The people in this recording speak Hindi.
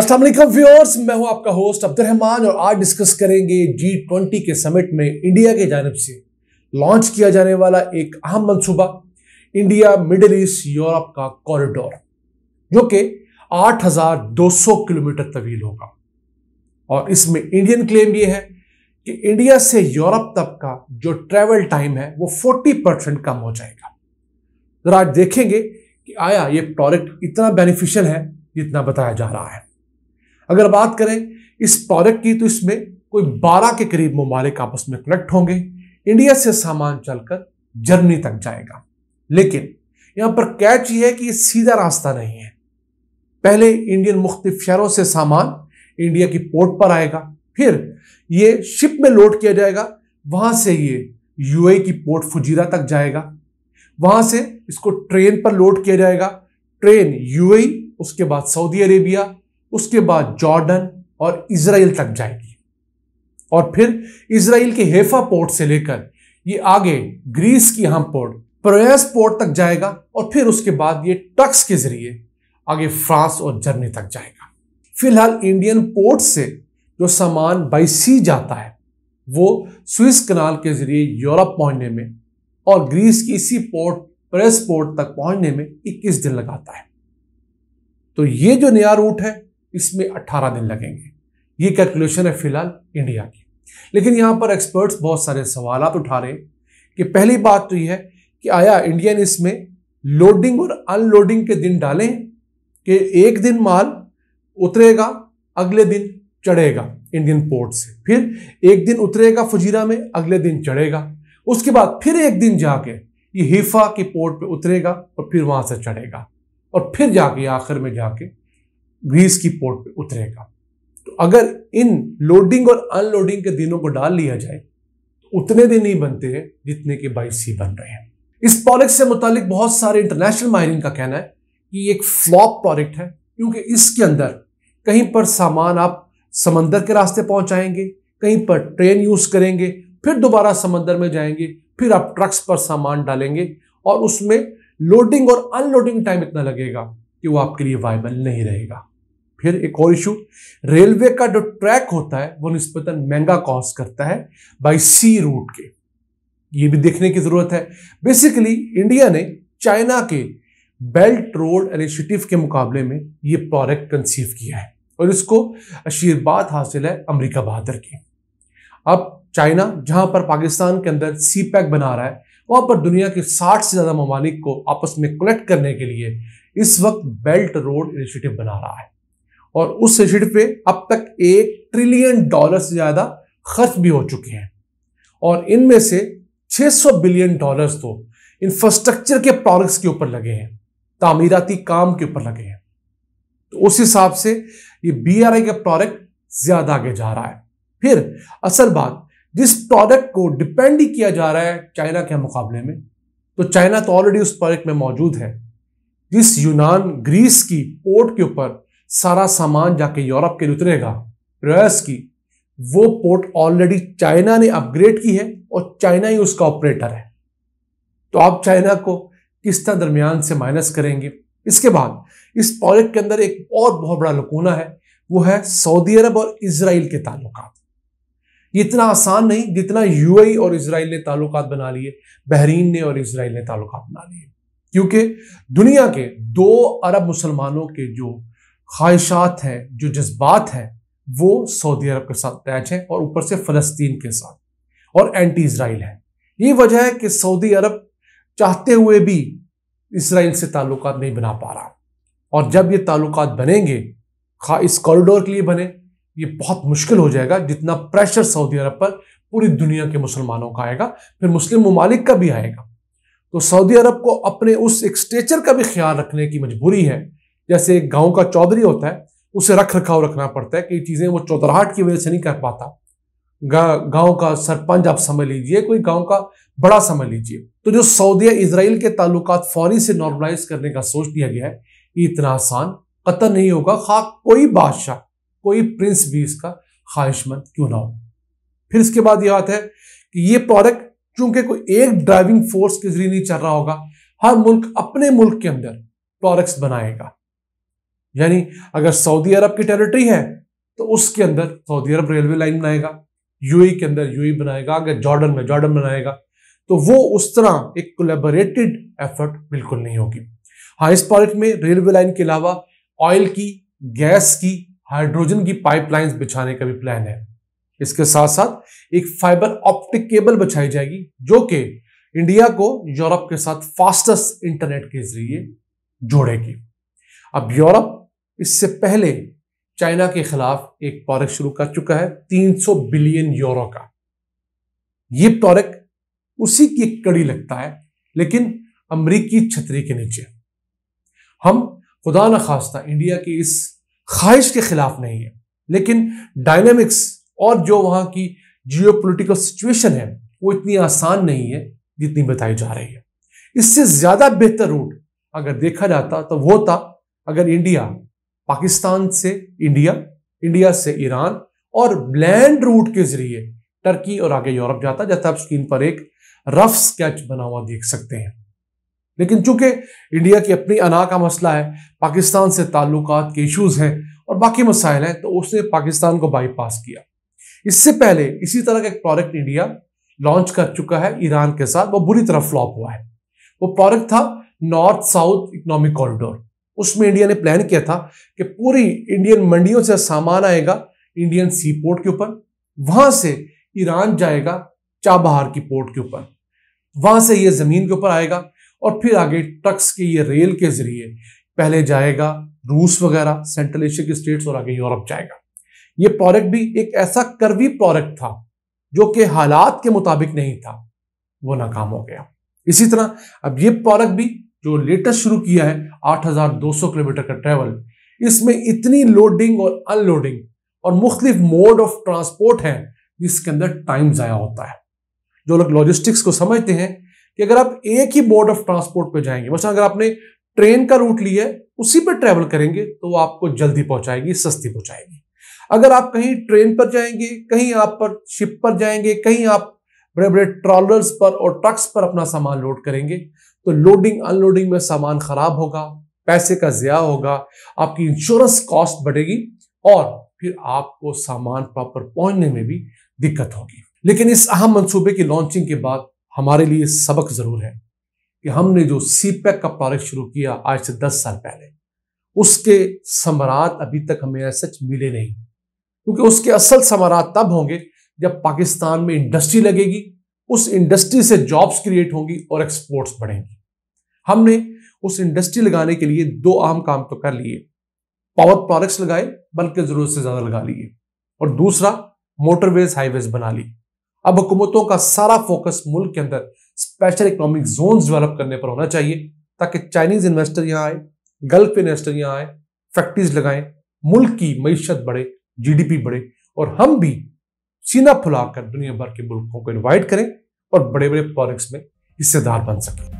असलम व्यूअर्स मैं हूं आपका होस्ट अब्दुलरहमान और आज डिस्कस करेंगे जी ट्वेंटी के समिट में इंडिया की जानब से लॉन्च किया जाने वाला एक अहम मनसूबा इंडिया मिडल ईस्ट यूरोप का कॉरिडोर जो कि 8,200 किलोमीटर तवील होगा और इसमें इंडियन क्लेम ये है कि इंडिया से यूरोप तक का जो ट्रेवल टाइम है वो फोर्टी परसेंट कम हो जाएगा ज़रा आज देखेंगे कि आया ये प्रोडक्ट इतना बेनिफिशियल है जितना बताया जा रहा है अगर बात करें इस प्रोजेक्ट की तो इसमें कोई 12 के करीब ममालिक आपस में कनेक्ट होंगे इंडिया से सामान चलकर जर्मनी तक जाएगा लेकिन यहां पर कैच ये है कि ये सीधा रास्ता नहीं है पहले इंडियन मुख्तफ शहरों से सामान इंडिया की पोर्ट पर आएगा फिर ये शिप में लोड किया जाएगा वहां से ये यूए e की पोर्ट फुजीरा तक जाएगा वहां से इसको ट्रेन पर लोड किया जाएगा ट्रेन यूएई e, उसके बाद सऊदी अरेबिया उसके बाद जॉर्डन और इसराइल तक जाएगी और फिर इसराइल के हेफा पोर्ट से लेकर ये आगे ग्रीस की हम पोर्ट प्रयास पोर्ट तक जाएगा और फिर उसके बाद ये टक्स के जरिए आगे फ्रांस और जर्मनी तक जाएगा फिलहाल इंडियन पोर्ट से जो सामान बाई सी जाता है वो स्विस कनाल के जरिए यूरोप पहुंचने में और ग्रीस की इसी पोर्ट प्रेस पोर्ट तक पहुंचने में 21 दिन लगाता है तो ये जो नया रूट है इसमें 18 दिन लगेंगे ये कैलकुलेशन है फिलहाल इंडिया की लेकिन यहाँ पर एक्सपर्ट्स बहुत सारे सवाल उठा रहे हैं कि पहली बात तो यह है कि आया इंडिया ने इसमें लोडिंग और अनलोडिंग के दिन डालें कि एक दिन माल उतरेगा अगले दिन चढ़ेगा इंडियन पोर्ट से फिर एक दिन उतरेगा फजीरा में अगले दिन चढ़ेगा उसके बाद फिर एक दिन जाके ये हिफा के पोर्ट पे उतरेगा और फिर वहां से चढ़ेगा और फिर जाके आखिर में जाके ग्रीस की पोर्ट पे उतरेगा तो अगर इन लोडिंग और अनलोडिंग के दिनों को डाल लिया जाए तो उतने दिन नहीं बनते हैं जितने के बाईस ही बन रहे हैं इस प्रोडक्ट से मुतालिक बहुत सारे इंटरनेशनल माइनिंग का कहना है कि ये एक फ्लॉप प्रोडक्ट है क्योंकि इसके अंदर कहीं पर सामान आप समंदर के रास्ते पहुंचाएंगे कहीं पर ट्रेन यूज करेंगे फिर दोबारा समंदर में जाएंगे फिर आप ट्रक्स पर सामान डालेंगे और उसमें लोडिंग और अनलोडिंग टाइम इतना लगेगा कि वो आपके लिए वायबल नहीं रहेगा फिर एक और इशू रेलवे का जो ट्रैक होता है वो निस्पतन महंगा कॉस्ट करता है बाय सी रूट के ये भी देखने की जरूरत है बेसिकली इंडिया ने चाइना के बेल्ट रोड इनिशिएटिव के मुकाबले में ये प्रोडक्ट कंसीव किया है और इसको आशीर्वाद हासिल है अमरीका बहादुर की अब चाइना जहां पर पाकिस्तान के अंदर सी पैक बना रहा है वहां पर दुनिया के 60 से ज्यादा ममालिक को आपस में कलेक्ट करने के लिए इस वक्त बेल्ट रोड इनिशिएटिव बना रहा है और उस ऋण पे अब तक एक ट्रिलियन डॉलर से ज़्यादा खर्च भी हो चुके हैं और इनमें से 600 बिलियन डॉलर्स तो इंफ्रास्ट्रक्चर के प्रोडक्ट्स के ऊपर लगे हैं तामीराती काम के ऊपर लगे हैं तो उस हिसाब से ये बी आर आई का प्रोडक्ट ज़्यादा आगे जा रहा है फिर असल बात जिस प्रोडक्ट को डिपेंड ही किया जा रहा है चाइना के मुकाबले में तो चाइना तो ऑलरेडी उस प्रोडक्ट में मौजूद है जिस यूनान ग्रीस की पोर्ट के ऊपर सारा सामान जाके यूरोप के उतरेगा रस की वो पोर्ट ऑलरेडी चाइना ने अपग्रेड की है और चाइना ही उसका ऑपरेटर है तो आप चाइना को किस तरह दरमियान से माइनस करेंगे इसके बाद इस प्रोजेक्ट के अंदर एक और बहुत बड़ा लकूना है वो है सऊदी अरब और इसराइल के ताल्लुक इतना आसान नहीं जितना यूएई e और इसराइल ने ताल्लुक बना लिए बहरीन ने और इसराइल ने ताल्लुक बना लिए क्योंकि दुनिया के दो अरब मुसलमानों के जो ख्वाहिशात है जो जज्बात है वो सऊदी अरब के साथ अटैच है और ऊपर से फ़लस्तीन के साथ और एंटी इसराइल है ये वजह है कि सऊदी अरब चाहते हुए भी इसराइल से ताल्लुक नहीं बना पा रहा और जब ये ताल्लुक बनेंगे खा इस कॉरिडोर के लिए बने ये बहुत मुश्किल हो जाएगा जितना प्रेशर सऊदी अरब पर पूरी दुनिया के मुसलमानों का आएगा फिर मुस्लिम ममालिक का भी आएगा तो सऊदी अरब को अपने उस एक्सटेचर का भी ख्याल रखने की मजबूरी है जैसे एक गांव का चौधरी होता है उसे रख रखाव रखना पड़ता है कई चीज़ें वो चौधराहट की वजह से नहीं कर पाता गांव का सरपंच आप समझ लीजिए कोई गांव का बड़ा समझ लीजिए तो जो सऊदीया इसराइल के ताल्लुक फौरी से नॉर्मलाइज करने का सोच लिया गया है ये इतना आसान कतर नहीं होगा खा कोई बादशाह कोई प्रिंस भी इसका ख्वाहिशमंद क्यों ना हो फिर इसके बाद यह बात है कि ये प्रोडक्ट चूंकि कोई एक ड्राइविंग फोर्स के जरिए नहीं चल रहा होगा हर मुल्क अपने मुल्क के अंदर प्रोडक्ट्स बनाएगा यानी अगर सऊदी अरब की टेरिटरी है तो उसके अंदर सऊदी अरब रेलवे लाइन बनाएगा यूएई e के अंदर यूएई e बनाएगा अगर जॉर्डन में जॉर्डन बनाएगा तो वो उस तरह एक कोलेबोरेटेड एफर्ट बिल्कुल नहीं होगी हाँ इस पॉलिट में रेलवे लाइन के अलावा ऑयल की गैस की हाइड्रोजन की पाइपलाइंस बिछाने का भी प्लान है इसके साथ साथ एक फाइबर ऑप्टिक केबल बिछाई जाएगी जो कि इंडिया को यूरोप के साथ फास्टेस्ट इंटरनेट के जरिए जोड़ेगी अब यूरोप इससे पहले चाइना के खिलाफ एक प्रोजेक्ट शुरू कर चुका है 300 बिलियन यूरो का यह प्रोजेक्ट उसी की एक कड़ी लगता है लेकिन अमरीकी छतरी के नीचे हम खुदा न खास्ता इंडिया की इस ख्वाहिश के खिलाफ नहीं है लेकिन डायनेमिक्स और जो वहां की जियो पोलिटिकल सिचुएशन है वो इतनी आसान नहीं है जितनी बताई जा रही है इससे ज़्यादा बेहतर रूट अगर देखा जाता तो वो था अगर इंडिया पाकिस्तान से इंडिया इंडिया से ईरान और ब्लैंड रूट के जरिए टर्की और आगे यूरोप जाता जैसा आप स्क्रीन पर एक रफ स्केच बना हुआ देख सकते हैं लेकिन चूंकि इंडिया की अपनी अना का मसला है पाकिस्तान से ताल्लुक के इशूज़ हैं और बाकी मसाइल हैं तो उसने पाकिस्तान को बाईपास किया इससे पहले इसी तरह का एक प्रोडक्ट इंडिया लॉन्च कर चुका है ईरान के साथ वो बुरी तरह फ्लॉप हुआ है वो प्रोडक्ट था नॉर्थ साउथ इकोनॉमिक कॉरिडोर उसमें इंडिया ने प्लान किया था कि पूरी इंडियन मंडियों से सामान आएगा इंडियन सी पोर्ट के ऊपर वहां से ईरान जाएगा चाबहार की पोर्ट के ऊपर वहां से ये जमीन के ऊपर आएगा और फिर आगे ट्रक्स के ये रेल के जरिए पहले जाएगा रूस वगैरह सेंट्रल एशिया के स्टेट्स और आगे यूरोप जाएगा ये प्रोडक्ट भी एक ऐसा करवी प्रोडक्ट था जो कि हालात के मुताबिक नहीं था वो नाकाम हो गया इसी तरह अब ये प्रोडक्ट भी जो लेटेस्ट शुरू किया है 8,200 किलोमीटर का ट्रेवल इसमें इतनी लोडिंग और अनलोडिंग और मुख्तलिफ मोड ऑफ ट्रांसपोर्ट है जिसके अंदर टाइम ज़ाया होता है जो लोग लॉजिस्टिक्स को समझते हैं कि अगर आप एक ही मोड ऑफ ट्रांसपोर्ट पर जाएंगे मतलब अगर आपने ट्रेन का रूट लिया है उसी पर ट्रैवल करेंगे तो वो आपको जल्दी पहुंचाएगी सस्ती पहुंचाएगी अगर आप कहीं ट्रेन पर जाएंगे कहीं आप पर शिप पर जाएंगे कहीं आप बड़े बड़े ट्रॉलर्स पर और ट्रक्स पर अपना सामान लोड करेंगे तो लोडिंग अनलोडिंग में सामान खराब होगा पैसे का ज़्या होगा आपकी इंश्योरेंस कॉस्ट बढ़ेगी और फिर आपको सामान प्रॉपर पहुंचने में भी दिक्कत होगी लेकिन इस अहम मंसूबे की लॉन्चिंग के बाद हमारे लिए सबक ज़रूर है कि हमने जो सीपैक e का प्रोजेक्ट शुरू किया आज से दस साल पहले उसके समरात अभी तक हमें सच मिले नहीं क्योंकि उसके असल समरात तब होंगे जब पाकिस्तान में इंडस्ट्री लगेगी उस इंडस्ट्री से जॉब्स क्रिएट होंगी और एक्सपोर्ट्स बढ़ेंगी हमने उस इंडस्ट्री लगाने के लिए दो आम काम तो कर लिए पावर प्रोडक्ट्स लगाए बल्कि जरूरत से ज्यादा लगा लिए और दूसरा मोटरवेज हाईवेज बना ली अब हुकूमतों का सारा फोकस मुल्क के अंदर स्पेशल इकोनॉमिक जोन डेवलप करने पर होना चाहिए ताकि चाइनीज इन्वेस्टर यहाँ आए गल्फ इन्वेस्टर यहाँ आए फैक्ट्रीज लगाएं मुल्क की मीशत बढ़े जीडीपी बढ़े और हम भी सीना फुलाकर दुनिया भर के मुल्कों को इन्वाइट करें और बड़े बड़े प्रोजेक्ट्स में हिस्सेदार बन सकें